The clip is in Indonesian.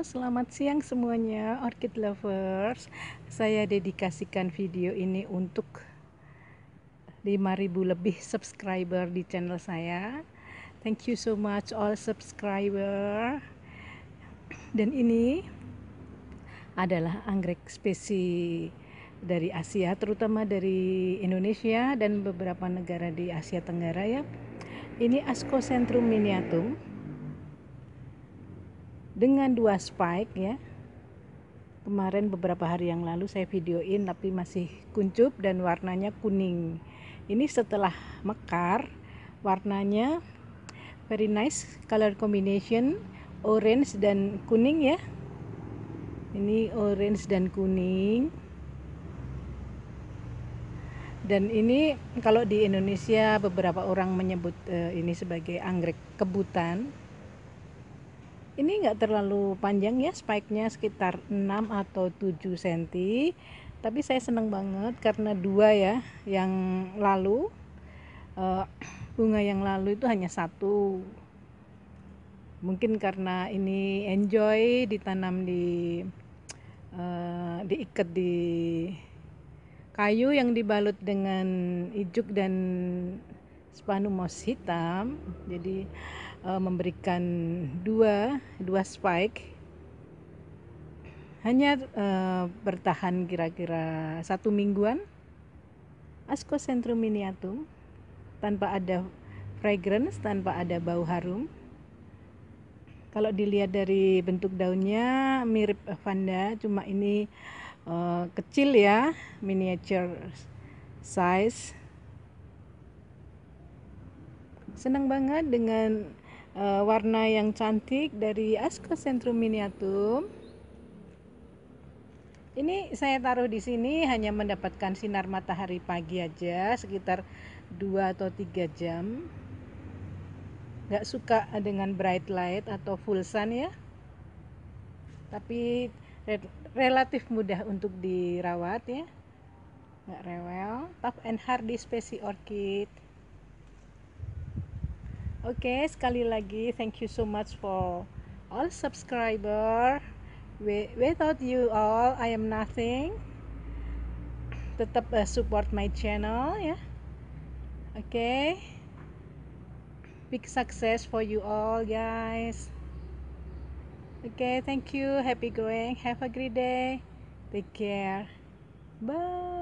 selamat siang semuanya orchid lovers. Saya dedikasikan video ini untuk 5000 lebih subscriber di channel saya. Thank you so much all subscriber. Dan ini adalah anggrek spesi dari Asia, terutama dari Indonesia dan beberapa negara di Asia Tenggara ya. Ini Ascocentrum miniatum dengan dua spike ya kemarin beberapa hari yang lalu saya videoin tapi masih kuncup dan warnanya kuning ini setelah mekar warnanya very nice color combination orange dan kuning ya ini orange dan kuning dan ini kalau di Indonesia beberapa orang menyebut uh, ini sebagai anggrek kebutan ini nggak terlalu panjang ya spike-nya sekitar 6 atau 7 cm tapi saya seneng banget karena dua ya yang lalu eh, bunga yang lalu itu hanya satu mungkin karena ini enjoy ditanam di uh, diikat di kayu yang dibalut dengan ijuk dan moss hitam jadi uh, memberikan dua dua spike hanya uh, bertahan kira-kira satu mingguan Ascocentrum miniatum tanpa ada fragrance tanpa ada bau harum kalau dilihat dari bentuk daunnya mirip Vanda cuma ini uh, kecil ya miniature size senang banget dengan uh, warna yang cantik dari Aska Centrum Miniatum ini saya taruh di sini hanya mendapatkan sinar matahari pagi aja sekitar 2 atau 3 jam Gak suka dengan bright light atau full sun ya tapi relatif mudah untuk dirawat ya Gak rewel tough and hardy spesies orchid Oke, okay, sekali lagi thank you so much for all subscriber. Without you all, I am nothing. Tetap uh, support my channel ya. Yeah. Oke. Okay. Big success for you all, guys. Oke, okay, thank you. Happy going. Have a great day. Take care. Bye.